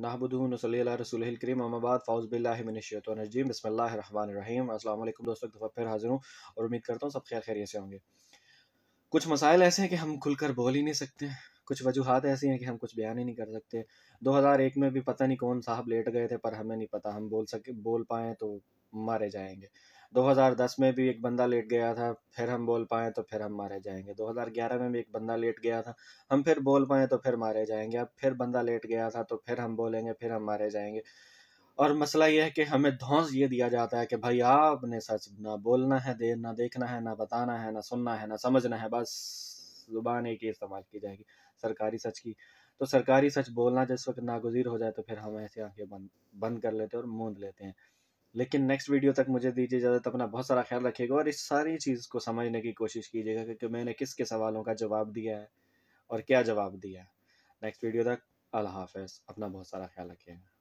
नाहबुदून नाहबुदूनसलीसलकरीम फ़ाउज़ फ़ाउज़बिल्लाशतरजीम बसमीम अल्लाम दोस्तों दफ़ा फिर हाज़िर हूँ और उम्मीद करता हूँ सब खैर खैरियत से होंगे कुछ मसाइल ऐसे हैं कि हम खुलकर बोल ही नहीं सकते कुछ वजूहत ऐसी हैं कि हम कुछ बयान ही नहीं कर सकते 2001 में भी पता नहीं कौन साहब लेट गए थे पर हमें नहीं पता हम बोल सके बोल पाएँ तो मारे जाएंगे 2010 में भी एक बंदा लेट गया था फिर हम बोल पाए तो फिर हम मारे जाएंगे 2011 में भी एक बंदा लेट गया था हम फिर बोल पाए तो फिर मारे जाएंगे अब फिर बंदा लेट गया था तो फिर हम बोलेंगे फिर हम मारे जाएंगे और मसला यह है कि हमें धौस ये दिया जाता है कि भाई आपने सच ना बोलना है देर ना देखना है ना बताना है ना सुनना है ना समझना है बस ज़ुबान एक ही इस्तेमाल की जाएगी सरकारी सच की तो सरकारी सच बोलना जिस वक्त नागुजर हो जाए तो फिर हम ऐसे आंखें बंद बंद कर लेते हैं और मूंद लेते हैं लेकिन नेक्स्ट वीडियो तक मुझे दीजिए इजाज़त अपना बहुत सारा ख्याल रखिएगा और इस सारी चीज़ को समझने की कोशिश कीजिएगा कि मैंने किसके सवालों का जवाब दिया है और क्या जवाब दिया है नेक्स्ट वीडियो तक अल्लाह हाफ अपना बहुत सारा ख्याल रखिएगा